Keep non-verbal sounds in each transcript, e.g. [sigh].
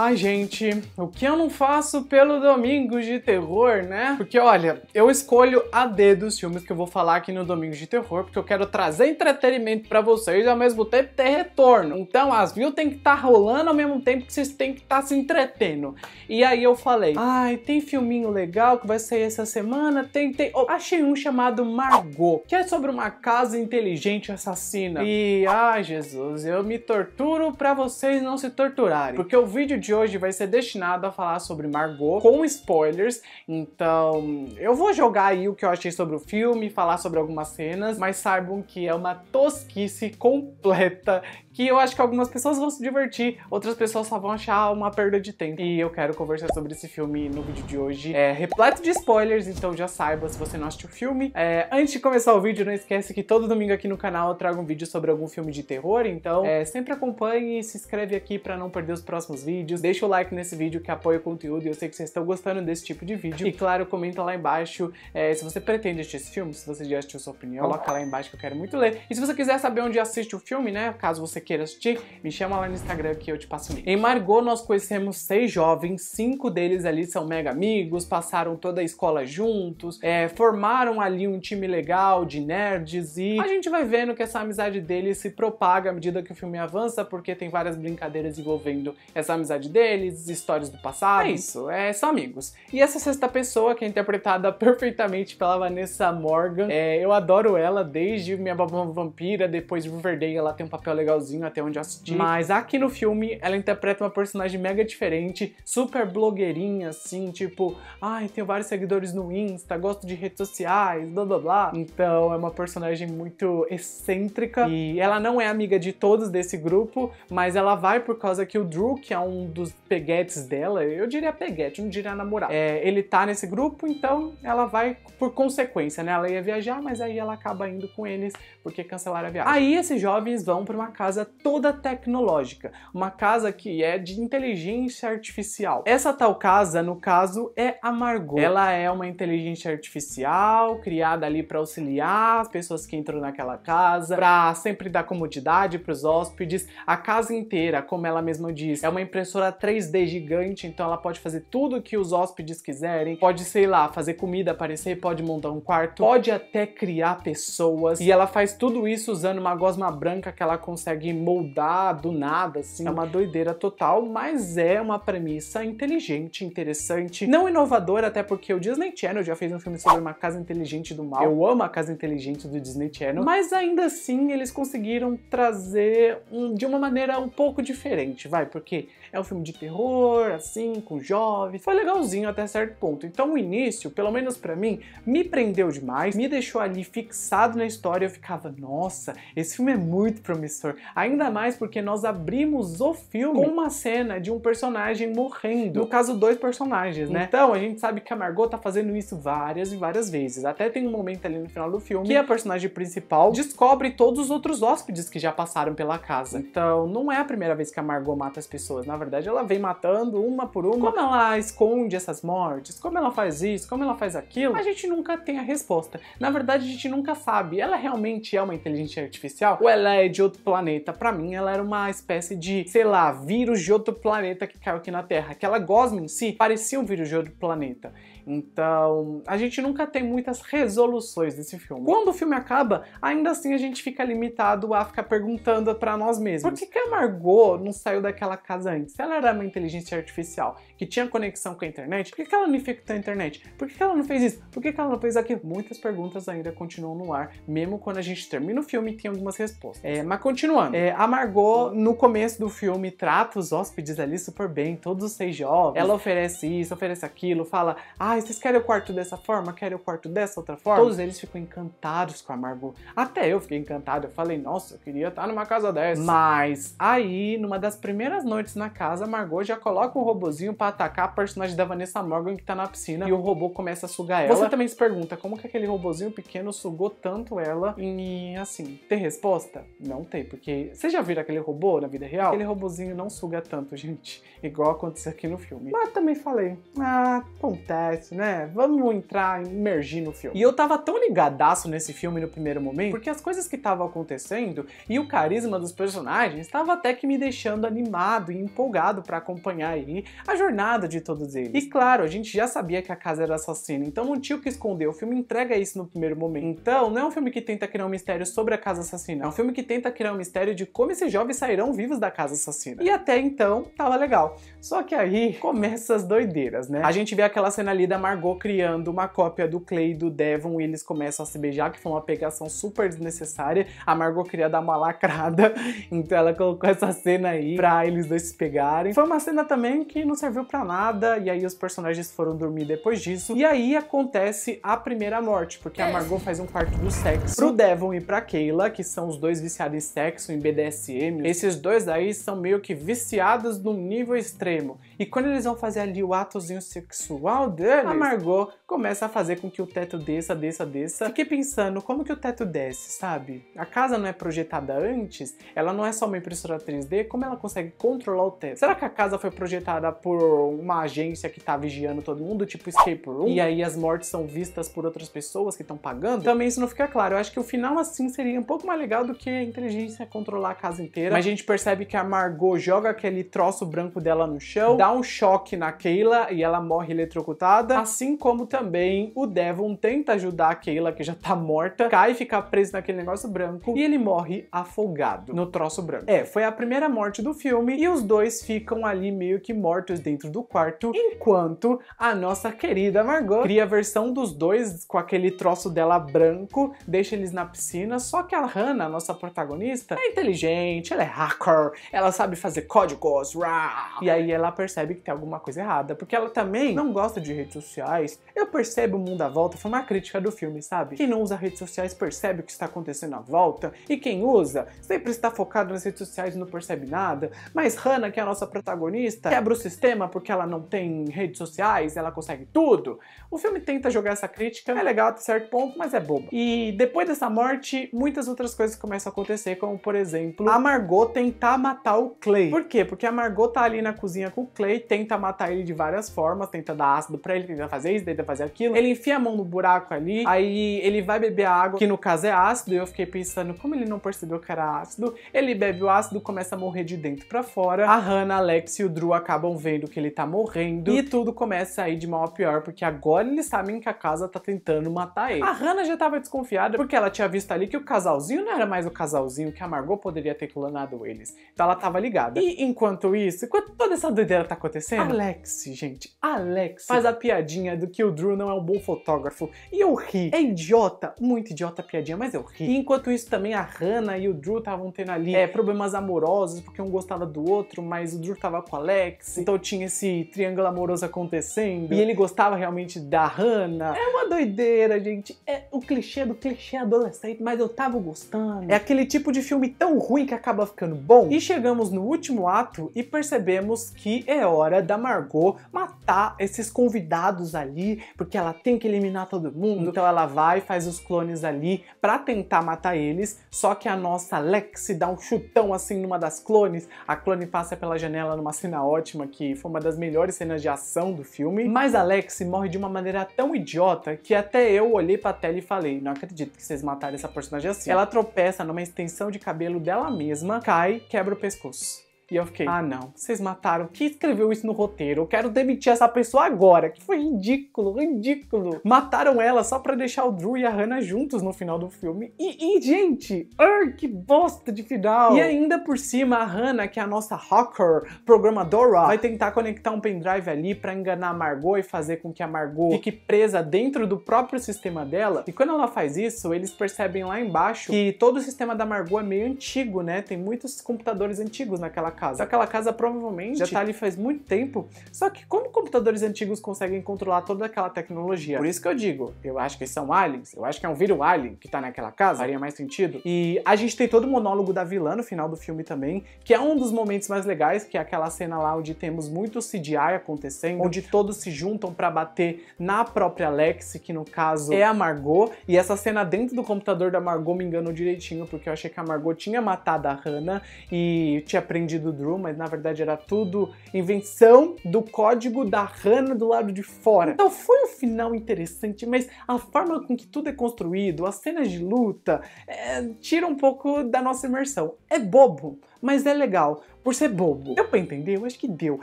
Ai, gente, o que eu não faço pelo domingo de terror, né? Porque olha, eu escolho a dedo os filmes que eu vou falar aqui no domingo de terror, porque eu quero trazer entretenimento para vocês e ao mesmo tempo ter retorno. Então, as views tem que estar tá rolando ao mesmo tempo que vocês têm que estar tá se entretendo. E aí eu falei: "Ai, tem filminho legal que vai sair essa semana, tem tem, oh, achei um chamado Margot, que é sobre uma casa inteligente assassina". E ai, Jesus, eu me torturo para vocês não se torturarem, porque o vídeo de de hoje vai ser destinado a falar sobre Margot com spoilers, então eu vou jogar aí o que eu achei sobre o filme, falar sobre algumas cenas, mas saibam que é uma tosquice completa que eu acho que algumas pessoas vão se divertir, outras pessoas só vão achar uma perda de tempo. E eu quero conversar sobre esse filme no vídeo de hoje. É repleto de spoilers, então já saiba se você não assistiu o filme. É, antes de começar o vídeo, não esquece que todo domingo aqui no canal eu trago um vídeo sobre algum filme de terror, então é, sempre acompanhe e se inscreve aqui para não perder os próximos vídeos. Deixa o like nesse vídeo que apoia o conteúdo e eu sei que vocês estão gostando desse tipo de vídeo. E claro, comenta lá embaixo é, se você pretende assistir esse filme, se você já assistiu sua opinião, coloca lá embaixo que eu quero muito ler. E se você quiser saber onde assiste o filme, né, caso você queira assistir, me chama lá no Instagram que eu te passo o link. Em Margot, nós conhecemos seis jovens, cinco deles ali são mega amigos, passaram toda a escola juntos, é, formaram ali um time legal de nerds e a gente vai vendo que essa amizade deles se propaga à medida que o filme avança, porque tem várias brincadeiras envolvendo essa amizade deles, histórias do passado. É isso, é, são amigos. E essa sexta pessoa, que é interpretada [laughs] perfeitamente pela Vanessa Morgan, é, eu adoro ela desde Minha Babá Vampira, depois Riverdale, ela tem um papel legalzinho sozinho até onde eu assisti. Mas aqui no filme ela interpreta uma personagem mega diferente, super blogueirinha, assim, tipo, ai, tenho vários seguidores no Insta, gosto de redes sociais, blá blá blá. Então é uma personagem muito excêntrica e ela não é amiga de todos desse grupo, mas ela vai por causa que o Drew, que é um dos peguetes dela, eu diria peguete, não diria namorado, é, ele tá nesse grupo, então ela vai por consequência, né? Ela ia viajar, mas aí ela acaba indo com eles porque cancelaram a viagem. Aí esses jovens vão para uma casa casa toda tecnológica, uma casa que é de inteligência artificial. Essa tal casa, no caso, é a Margot. Ela é uma inteligência artificial criada ali para auxiliar as pessoas que entram naquela casa, para sempre dar comodidade para os hóspedes. A casa inteira, como ela mesma diz, é uma impressora 3D gigante, então ela pode fazer tudo que os hóspedes quiserem. Pode, sei lá, fazer comida aparecer, pode montar um quarto, pode até criar pessoas. E ela faz tudo isso usando uma gosma branca que ela consegue consegue moldar do nada, assim, é uma doideira total, mas é uma premissa inteligente, interessante, não inovadora, até porque o Disney Channel já fez um filme sobre uma casa inteligente do mal. Eu amo a casa inteligente do Disney Channel, mas ainda assim eles conseguiram trazer um, de uma maneira um pouco diferente, vai, porque é um filme de terror, assim, com jovens. Foi legalzinho até certo ponto. Então o início, pelo menos para mim, me prendeu demais, me deixou ali fixado na história. Eu ficava, nossa, esse filme é muito promissor. Ainda mais porque nós abrimos o filme com uma cena de um personagem morrendo. No caso, dois personagens, né? Então, a gente sabe que a Margot tá fazendo isso várias e várias vezes. Até tem um momento ali no final do filme que a personagem principal descobre todos os outros hóspedes que já passaram pela casa. Então, não é a primeira vez que a Margot mata as pessoas. Na verdade, ela vem matando uma por uma. Como ela esconde essas mortes? Como ela faz isso? Como ela faz aquilo? A gente nunca tem a resposta. Na verdade, a gente nunca sabe. Ela realmente é uma inteligência artificial ou ela é de outro planeta? planeta, para mim ela era uma espécie de, sei lá, vírus de outro planeta que caiu aqui na Terra. Aquela gosma em si parecia um vírus de outro planeta. Então, a gente nunca tem muitas resoluções desse filme. Quando o filme acaba, ainda assim a gente fica limitado a ficar perguntando para nós mesmos. Por que, que a Margot não saiu daquela casa antes? Se ela era uma inteligência artificial que tinha conexão com a internet, por que, que ela não infectou a internet? Por que, que ela não fez isso? Por que, que ela não fez aquilo? Muitas perguntas ainda continuam no ar, mesmo quando a gente termina o filme e tem algumas respostas. É, mas continuando, é, a Margot, no começo do filme, trata os hóspedes ali super bem, todos os seis jovens. Ela oferece isso, oferece aquilo, fala: Ah, vocês querem o quarto dessa forma? Querem o quarto dessa outra forma? Todos eles ficam encantados com a Margot. Até eu fiquei encantado. Eu falei: Nossa, eu queria estar numa casa dessa. Mas aí, numa das primeiras noites na casa, a Margot já coloca um robozinho para atacar a personagem da Vanessa Morgan que tá na piscina e o robô começa a sugar ela. Você também se pergunta como que aquele robozinho pequeno sugou tanto ela e assim, tem resposta? Não tem, porque vocês já viram aquele robô na vida real? Aquele robôzinho não suga tanto, gente, [laughs] igual aconteceu aqui no filme. Mas também falei, ah, acontece, né? Vamos entrar, imergir no filme. E eu tava tão ligadaço nesse filme no primeiro momento, porque as coisas que estavam acontecendo e o carisma dos personagens estava até que me deixando animado e empolgado para acompanhar aí a jornada de todos eles. E claro, a gente já sabia que a casa era assassina, então não tinha o que esconder. O filme entrega isso no primeiro momento. Então, não é um filme que tenta criar um mistério sobre a casa assassina, é um filme que tenta criar um mistério de como esses jovens sairão vivos da casa assassina. E até então, tava legal. Só que aí [laughs] começa as doideiras, né? A gente vê aquela cena ali da Margot criando uma cópia do Clay e do Devon e eles começam a se beijar, que foi uma pegação super desnecessária. A Margot queria dar uma lacrada, [laughs] então ela colocou essa cena aí pra eles dois se pegarem. Foi uma cena também que não serviu pra nada, e aí os personagens foram dormir depois disso. E aí acontece a primeira morte, porque a Margot faz um quarto do sexo pro Devon e pra Kayla, que são os dois viciados em sexo, em BDSM, esses dois aí são meio que viciados num nível extremo. E quando eles vão fazer ali o atozinho sexual dele, a Margot começa a fazer com que o teto desça, desça, desça. Fiquei pensando, como que o teto desce, sabe? A casa não é projetada antes? Ela não é só uma impressora 3D? Como ela consegue controlar o teto? Será que a casa foi projetada por uma agência que tá vigiando todo mundo, tipo escape room? E aí as mortes são vistas por outras pessoas que estão pagando? Também isso não fica claro. Eu acho que o final assim seria um pouco mais legal do que a inteligência controlar a casa inteira. Mas a gente percebe que a Margot joga aquele troço branco dela no chão, dá dá um choque na Keila e ela morre eletrocutada, assim como também o Devon tenta ajudar a Keila, que já tá morta, cai e fica preso naquele negócio branco, e ele morre afogado no troço branco. É, foi a primeira morte do filme, e os dois ficam ali meio que mortos dentro do quarto, enquanto a nossa querida Margot cria a versão dos dois com aquele troço dela branco, deixa eles na piscina, só que a Hannah, a nossa protagonista, é inteligente, ela é hacker, ela sabe fazer códigos, rah, e aí ela percebe percebe que tem alguma coisa errada, porque ela também não gosta de redes sociais. Eu percebo o mundo à volta, foi uma crítica do filme, sabe? Quem não usa redes sociais percebe o que está acontecendo à volta, e quem usa sempre está focado nas redes sociais e não percebe nada. Mas Hannah, que é a nossa protagonista, quebra o sistema porque ela não tem redes sociais, ela consegue tudo. O filme tenta jogar essa crítica, é legal até certo ponto, mas é bobo. E depois dessa morte, muitas outras coisas começam a acontecer, como por exemplo, a Margot tentar matar o Clay. Por quê? Porque a Margot tá ali na cozinha com o Clay Clay tenta matar ele de várias formas, tenta dar ácido pra ele, tenta fazer isso, tenta fazer aquilo. Ele enfia a mão no buraco ali, aí ele vai beber a água, que no caso é ácido, e eu fiquei pensando como ele não percebeu que era ácido. Ele bebe o ácido, começa a morrer de dentro para fora. A Hannah, Alex e o Drew acabam vendo que ele tá morrendo e tudo começa a ir de mal a pior, porque agora eles sabem que a casa tá tentando matar ele. A Hannah já tava desconfiada porque ela tinha visto ali que o casalzinho não era mais o casalzinho que a Margot poderia ter clonado eles. Então ela tava ligada. E enquanto isso, enquanto toda essa doideira tá acontecendo? Alex, gente, Alex faz a piadinha do que o Drew não é um bom fotógrafo. E eu ri. É idiota, muito idiota a piadinha, mas eu ri. E enquanto isso também a Hannah e o Drew estavam tendo ali é, eh, problemas amorosos, porque um gostava do outro, mas o Drew tava com o Alex, então tinha esse triângulo amoroso acontecendo. E ele gostava realmente da Hannah. É uma doideira, gente. É o clichê do clichê adolescente, mas eu tava gostando. É aquele tipo de filme tão ruim que acaba ficando bom. E chegamos no último ato e percebemos que é é hora da Margot matar esses convidados ali, porque ela tem que eliminar todo mundo. Então, então ela vai e faz os clones ali para tentar matar eles, só que a nossa Lexi dá um chutão assim numa das clones, a clone passa pela janela numa cena ótima que foi uma das melhores cenas de ação do filme, mas a Lexi morre de uma maneira tão idiota que até eu olhei pra tela e falei, não acredito que vocês mataram essa personagem assim. Ela tropeça numa extensão de cabelo dela mesma, cai, quebra o pescoço. E eu fiquei, ah não, vocês mataram. Quem escreveu isso no roteiro? Eu quero demitir essa pessoa agora. Que foi ridículo, ridículo. Mataram ela só pra deixar o Drew e a Hannah juntos no final do filme. E, e gente, ar, que bosta de final. E ainda por cima, a Hannah, que é a nossa hacker, programadora, vai tentar conectar um pendrive ali pra enganar a Margot e fazer com que a Margot fique presa dentro do próprio sistema dela. E quando ela faz isso, eles percebem lá embaixo que todo o sistema da Margot é meio antigo, né? Tem muitos computadores antigos naquela casa. Então, aquela casa provavelmente já tá ali faz muito tempo, só que como computadores antigos conseguem controlar toda aquela tecnologia? Por isso que eu digo, eu acho que são aliens, eu acho que é um vírus alien que está naquela casa, faria mais sentido. E a gente tem todo o monólogo da vilã no final do filme também, que é um dos momentos mais legais, que é aquela cena lá onde temos muito CGI acontecendo, onde todos se juntam para bater na própria Lexi, que no caso é a Margot, e essa cena dentro do computador da Margot me enganou direitinho, porque eu achei que a Margot tinha matado a Hannah e tinha prendido do Drew, mas na verdade era tudo invenção do código da Hannah do lado de fora. Então foi um final interessante, mas a forma com que tudo é construído, as cenas de luta, é, tira um pouco da nossa imersão. É bobo, mas é legal, por ser bobo. Deu pra entender? Eu acho que deu.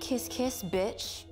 Kiss, kiss, bitch.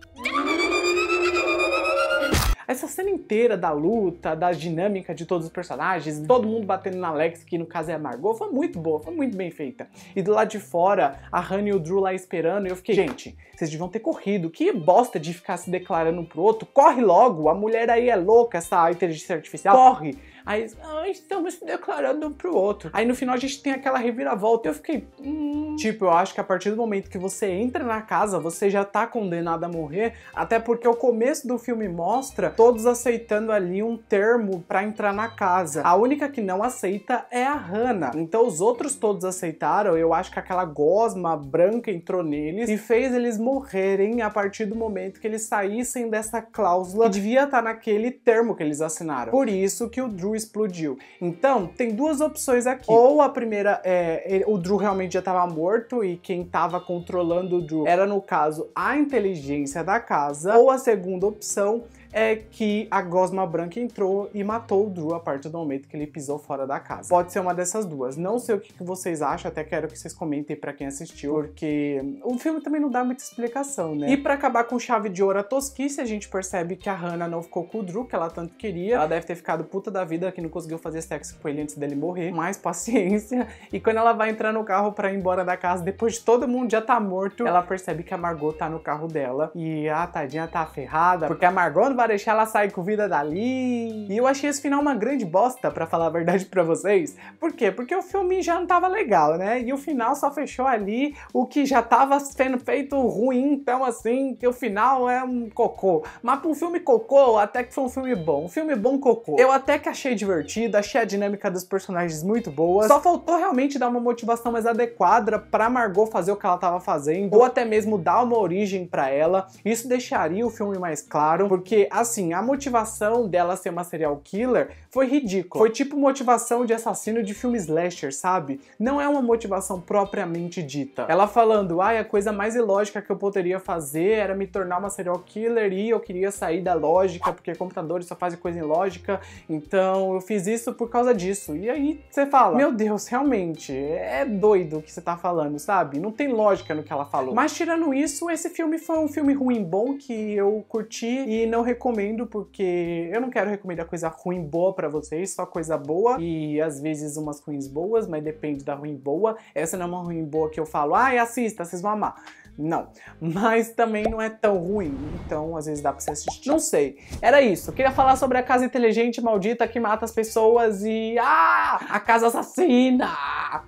Essa cena inteira da luta, da dinâmica de todos os personagens, todo mundo batendo na Alex, que no caso é a Margot, foi muito boa, foi muito bem feita. E do lado de fora, a Han e o Drew lá esperando, e eu fiquei, gente, vocês deviam ter corrido, que bosta de ficar se declarando um pro outro, corre logo, a mulher aí é louca, essa inteligência artificial, corre! Aí, ah, estamos se declarando um pro outro. Aí no final a gente tem aquela reviravolta. Eu fiquei, hum. Tipo, eu acho que a partir do momento que você entra na casa, você já tá condenado a morrer. Até porque o começo do filme mostra todos aceitando ali um termo para entrar na casa. A única que não aceita é a Hannah. Então os outros todos aceitaram, eu acho que aquela gosma branca entrou neles e fez eles morrerem a partir do momento que eles saíssem dessa cláusula que devia estar tá naquele termo que eles assinaram. Por isso que o Drew explodiu. Então, tem duas opções aqui. Ou a primeira é o Drew realmente já estava morto e quem estava controlando o Drew era no caso a inteligência da casa, ou a segunda opção é que a gosma branca entrou e matou o Drew a partir do momento que ele pisou fora da casa. Pode ser uma dessas duas. Não sei o que vocês acham, até quero que vocês comentem para quem assistiu, porque o filme também não dá muita explicação, né? E para acabar com chave de ouro a tosquice, a gente percebe que a Hannah não ficou com o Drew, que ela tanto queria. Ela deve ter ficado puta da vida, que não conseguiu fazer sexo com ele antes dele morrer. Mais paciência. E quando ela vai entrar no carro para ir embora da casa, depois de todo mundo já tá morto, ela percebe que a Margot tá no carro dela. E a ah, tadinha tá ferrada, porque a Margot não vai deixar ela sair com vida dali. E eu achei esse final uma grande bosta, para falar a verdade para vocês. Por quê? Porque o filme já não tava legal, né? E o final só fechou ali o que já tava sendo feito ruim, então assim, que o final é um cocô. Mas pra um filme cocô, até que foi um filme bom. Um filme bom cocô. Eu até que achei divertido, achei a dinâmica dos personagens muito boa. Só faltou realmente dar uma motivação mais adequada pra Margot fazer o que ela tava fazendo, ou até mesmo dar uma origem para ela. Isso deixaria o filme mais claro, porque assim, a motivação dela ser uma serial killer foi ridícula. Foi tipo motivação de assassino de filme slasher, sabe? Não é uma motivação propriamente dita. Ela falando, ai, ah, a coisa mais ilógica que eu poderia fazer era me tornar uma serial killer e eu queria sair da lógica, porque computadores só fazem coisa ilógica, então eu fiz isso por causa disso. E aí você fala, meu Deus, realmente, é doido o que você tá falando, sabe? Não tem lógica no que ela falou. Mas tirando isso, esse filme foi um filme ruim bom que eu curti e não recomendo porque eu não quero recomendar coisa ruim boa para vocês, só coisa boa e às vezes umas ruins boas, mas depende da ruim boa. Essa não é uma ruim boa que eu falo, ah, assista, vocês vão amar. Não. Mas também não é tão ruim, então às vezes dá pra você assistir. Não sei. Era isso. Eu queria falar sobre a casa inteligente maldita que mata as pessoas e. Ah! A casa assassina!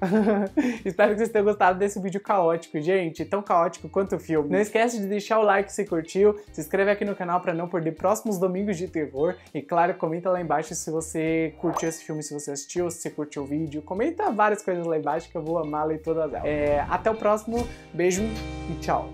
[laughs] Espero que vocês tenham gostado desse vídeo caótico, gente. Tão caótico quanto o filme. Não esquece de deixar o like se curtiu, se inscreve aqui no canal pra não perder próximos domingos de terror. E claro, comenta lá embaixo se você curtiu esse filme, se você assistiu, se você curtiu o vídeo. Comenta várias coisas lá embaixo que eu vou amar ler todas elas. É, até o próximo. Beijo e tchau!